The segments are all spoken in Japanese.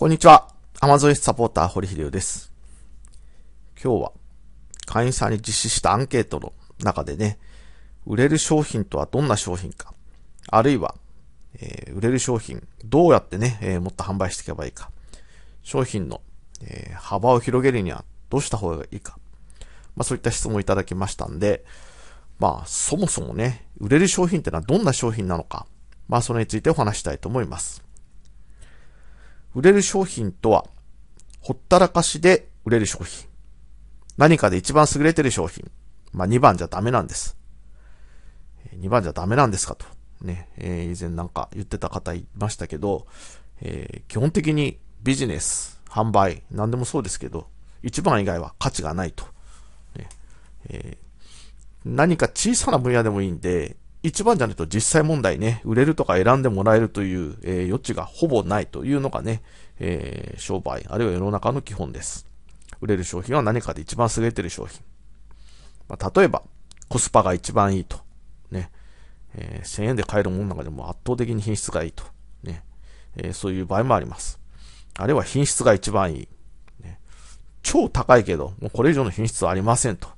こんにちは。アマゾンサポーター、堀秀夫です。今日は、会員さんに実施したアンケートの中でね、売れる商品とはどんな商品か、あるいは、えー、売れる商品、どうやってね、えー、もっと販売していけばいいか、商品の、えー、幅を広げるにはどうした方がいいか、まあそういった質問をいただきましたんで、まあそもそもね、売れる商品ってのはどんな商品なのか、まあそれについてお話したいと思います。売れる商品とは、ほったらかしで売れる商品。何かで一番優れてる商品。まあ、2番じゃダメなんです。2番じゃダメなんですかと。ね、えー、以前なんか言ってた方いましたけど、えー、基本的にビジネス、販売、何でもそうですけど、1番以外は価値がないと。ねえー、何か小さな分野でもいいんで、一番じゃないと実際問題ね、売れるとか選んでもらえるという、えー、余地がほぼないというのがね、えー、商売、あるいは世の中の基本です。売れる商品は何かで一番優れてる商品。まあ、例えば、コスパが一番いいと。ね。えー、1000円で買えるものの中でも圧倒的に品質がいいと。ね。えそういう場合もあります。あるいは品質が一番いい。ね、超高いけど、もうこれ以上の品質はありませんと。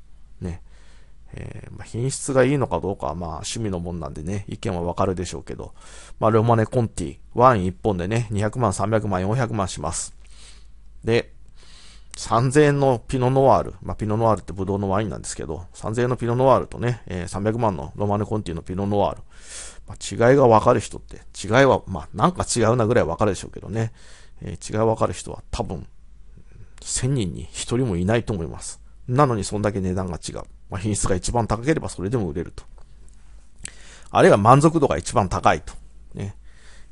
えー、まあ、品質がいいのかどうかはまあ趣味のもんなんでね、意見はわかるでしょうけど、まあ、ロマネコンティ、ワイン1本でね、200万、300万、400万します。で、3000円のピノノワール、まあ、ピノノワールってブドウのワインなんですけど、3000円のピノノワールとね、えー、300万のロマネコンティのピノノワール、まあ、違いがわかる人って、違いは、まあ、なんか違うなぐらいわかるでしょうけどね、えー、違いわかる人は多分、1000人に1人もいないと思います。なのにそんだけ値段が違う。まあ、品質が一番高ければそれでも売れると。あるいは満足度が一番高いと。ね。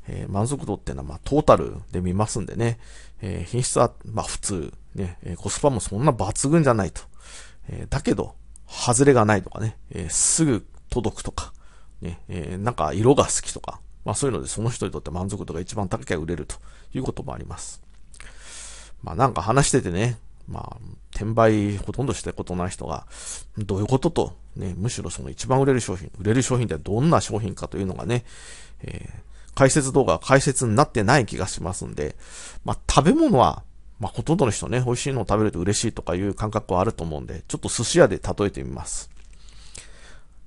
えー、満足度っていうのは、まあ、トータルで見ますんでね。えー、品質は、まあ、普通。ね。えコスパもそんな抜群じゃないと。えだけど、外れがないとかね。えすぐ届くとか。ね。えなんか、色が好きとか。まあ、そういうので、その人にとって満足度が一番高きゃ売れるということもあります。まあ、なんか話しててね。まあ、転売ほとんどしたことない人が、どういうことと、ね、むしろその一番売れる商品、売れる商品ってどんな商品かというのがね、えー、解説動画は解説になってない気がしますんで、まあ、食べ物は、まあ、ほとんどの人ね、美味しいのを食べると嬉しいとかいう感覚はあると思うんで、ちょっと寿司屋で例えてみます。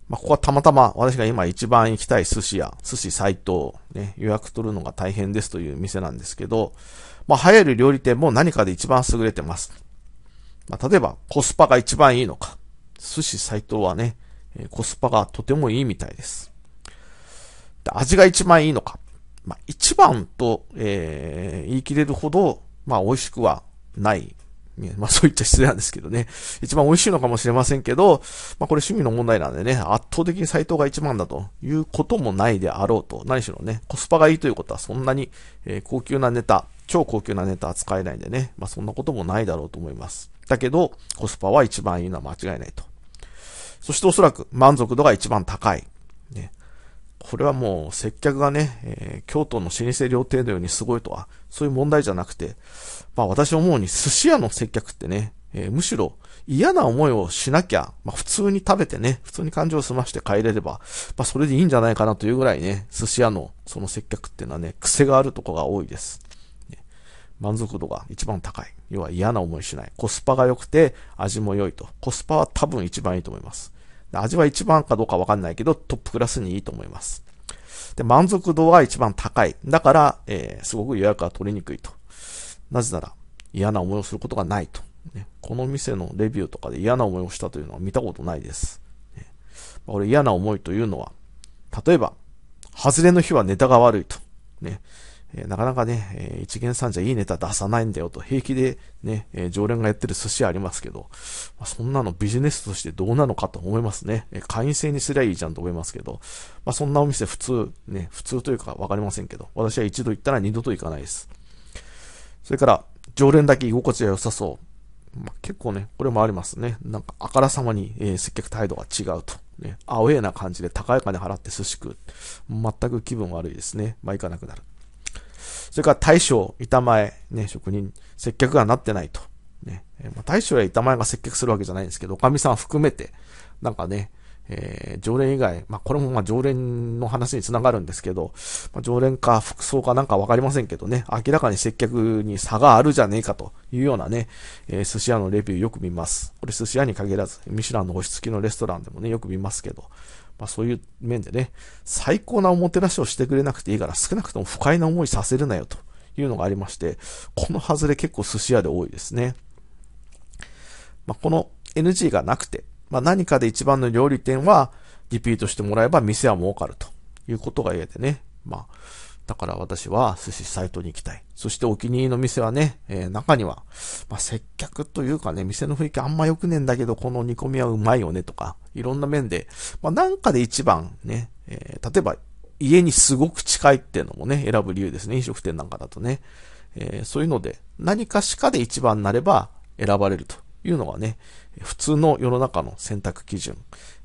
まあ、ここはたまたま私が今一番行きたい寿司屋、寿司斎藤、ね、予約取るのが大変ですという店なんですけど、まあ、流行る料理店も何かで一番優れてます。まあ、例えばコスパが一番いいのか。寿司斎藤はね、コスパがとてもいいみたいです。で味が一番いいのか。まあ、一番と、えー、言い切れるほど、まあ、美味しくはない。まあ、そういった失礼なんですけどね。一番美味しいのかもしれませんけど、まあ、これ趣味の問題なんでね、圧倒的に斎藤が一番だということもないであろうと。何しろね、コスパがいいということはそんなに、えー、高級なネタ、超高級なネタ使えないんでね、まあ、そんなこともないだろうと思います。だけど、コスパは一番いいのは間違いないと。そしておそらく満足度が一番高い。ね。これはもう接客がね、えー、京都の老舗料亭のようにすごいとは、そういう問題じゃなくて、まあ私思うに寿司屋の接客ってね、えー、むしろ嫌な思いをしなきゃ、まあ普通に食べてね、普通に感情を済まして帰れれば、まあそれでいいんじゃないかなというぐらいね、寿司屋のその接客っていうのはね、癖があるとこが多いです。満足度が一番高い。要は嫌な思いしない。コスパが良くて味も良いと。コスパは多分一番いいと思います。味は一番かどうかわかんないけど、トップクラスにいいと思います。で、満足度は一番高い。だから、えー、すごく予約は取りにくいと。なぜなら、嫌な思いをすることがないと。ね、この店のレビューとかで嫌な思いをしたというのは見たことないです。ね、嫌な思いというのは、例えば、外れの日はネタが悪いと。ね、えなかなかね、え一元さんじゃいいネタ出さないんだよと、平気でね、え常連がやってる寿司ありますけど、まあ、そんなのビジネスとしてどうなのかと思いますね。え会員制にすりゃいいじゃんと思いますけど、まあ、そんなお店普通、ね、普通というかわかりませんけど、私は一度行ったら二度と行かないです。それから、常連だけ居心地が良さそう。まあ、結構ね、これもありますね。なんか、あからさまに、えー、接客態度が違うと。ね、アウェーな感じで高い金払って寿司食う。全く気分悪いですね。まあ、行かなくなる。それから大将、板前、ね、職人、接客がなってないと。ね。まあ、大将や板前が接客するわけじゃないんですけど、おかみさん含めて、なんかね、えー、常連以外、まあ、これもま常連の話につながるんですけど、まあ、常連か服装かなんかわかりませんけどね、明らかに接客に差があるじゃねえかというようなね、えー、寿司屋のレビューよく見ます。これ寿司屋に限らず、ミシュランの星付きのレストランでもね、よく見ますけど、まあそういう面でね、最高なおもてなしをしてくれなくていいから、少なくとも不快な思いさせるなよというのがありまして、この外れ結構寿司屋で多いですね。まあ、この NG がなくて、まあ、何かで一番の料理店はリピートしてもらえば店は儲かるということが言えてね、まあ、だから私は寿司サイトに行きたい。そしてお気に入りの店はね、えー、中には、まあ、接客というかね、店の雰囲気あんま良くねえんだけど、この煮込みはうまいよねとか、いろんな面で、まあ、なんかで一番ね、えー、例えば家にすごく近いっていうのもね、選ぶ理由ですね。飲食店なんかだとね。えー、そういうので、何かしかで一番なれば選ばれるというのがね、普通の世の中の選択基準。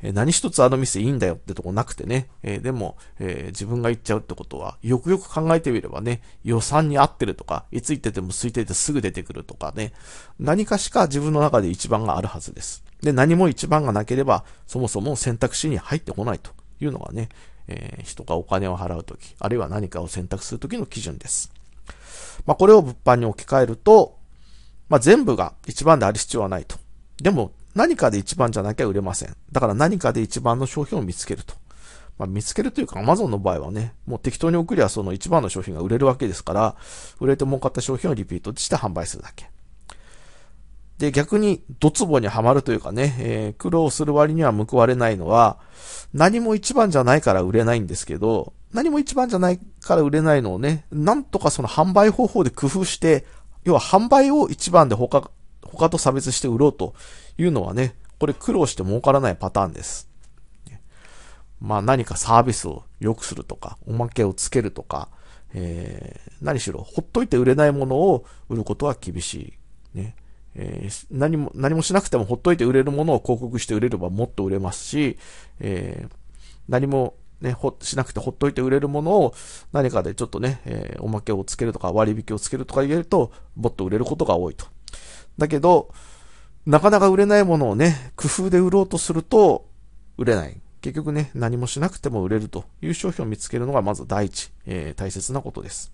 え何一つあの店いいんだよってとこなくてね、えでも、え自分が行っちゃうってことは、よくよく考えてみればね、予算に合ってるとか、いつ行ってても空いててすぐ出てくるとかね、何かしか自分の中で一番があるはずです。で、何も一番がなければ、そもそも選択肢に入ってこないというのがね、えー、人がお金を払うとき、あるいは何かを選択するときの基準です。まあ、これを物販に置き換えると、まあ、全部が一番である必要はないと。でも、何かで一番じゃなきゃ売れません。だから何かで一番の商品を見つけると。まあ、見つけるというか Amazon の場合はね、もう適当に送りゃその一番の商品が売れるわけですから、売れて儲かった商品をリピートして販売するだけ。で、逆に、ドツボにはまるというかね、えー、苦労する割には報われないのは、何も一番じゃないから売れないんですけど、何も一番じゃないから売れないのをね、なんとかその販売方法で工夫して要は販売を一番で他、他と差別して売ろうというのはね、これ苦労して儲からないパターンです。まあ何かサービスを良くするとか、おまけをつけるとか、えー、何しろ、ほっといて売れないものを売ることは厳しい。ね。えー、何も、何もしなくてもほっといて売れるものを広告して売れればもっと売れますし、えー、何もね、ほ、しなくてほっといて売れるものを何かでちょっとね、えー、おまけをつけるとか割引をつけるとか入れると、もっと売れることが多いと。だけど、なかなか売れないものをね、工夫で売ろうとすると、売れない。結局ね、何もしなくても売れるという商品を見つけるのがまず第一、えー、大切なことです。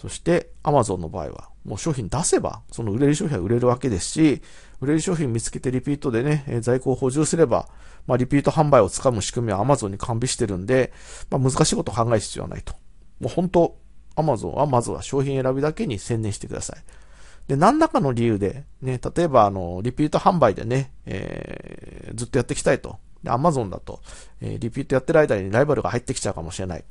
そして Amazon の場合は、もう商品出せば、その売れる商品は売れるわけですし、売れる商品見つけてリピートでね、え在庫を補充すれば、まあ、リピート販売をつかむ仕組みは Amazon に完備してるんで、まあ、難しいことを考える必要はないと。もう本当、Amazon はまずは商品選びだけに専念してください。で、何らかの理由で、ね、例えば、あの、リピート販売でね、えー、ずっとやっていきたいと。で、Amazon だと、えー、リピートやってる間にライバルが入ってきちゃうかもしれない。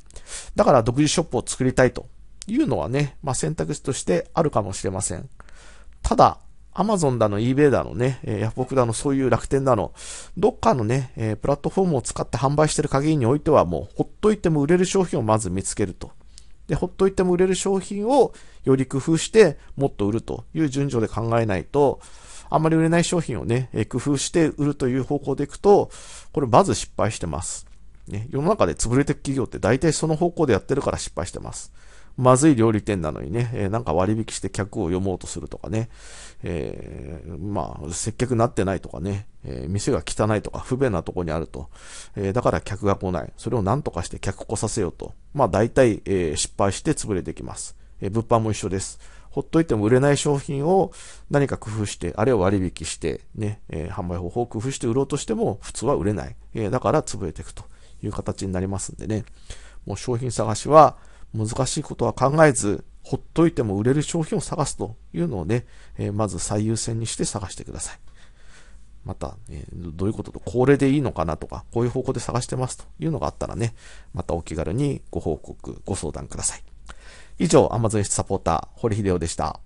だから、独自ショップを作りたいというのはね、まあ、選択肢としてあるかもしれません。ただ、アマゾンだの eBay だのね、えー、ヤフオクだのそういう楽天だの、どっかのね、えー、プラットフォームを使って販売してる限りにおいてはもうほっといても売れる商品をまず見つけると。で、ほっといても売れる商品をより工夫してもっと売るという順序で考えないと、あんまり売れない商品をね、えー、工夫して売るという方向でいくと、これまず失敗してます。ね、世の中で潰れていく企業って大体その方向でやってるから失敗してます。まずい料理店なのにね、えー、なんか割引して客を読もうとするとかね、えー、まあ、接客なってないとかね、えー、店が汚いとか不便なとこにあると、えだから客が来ない。それを何とかして客来させようと。まあ、大体、え失敗して潰れてきます。え物販も一緒です。ほっといても売れない商品を何か工夫して、あれを割引して、ね、え販売方法を工夫して売ろうとしても、普通は売れない。えだから潰れていくという形になりますんでね。もう商品探しは、難しいことは考えず、ほっといても売れる商品を探すというのをね、えー、まず最優先にして探してください。また、えー、どういうことと、これでいいのかなとか、こういう方向で探してますというのがあったらね、またお気軽にご報告、ご相談ください。以上、Amazon サポーター、堀秀夫でした。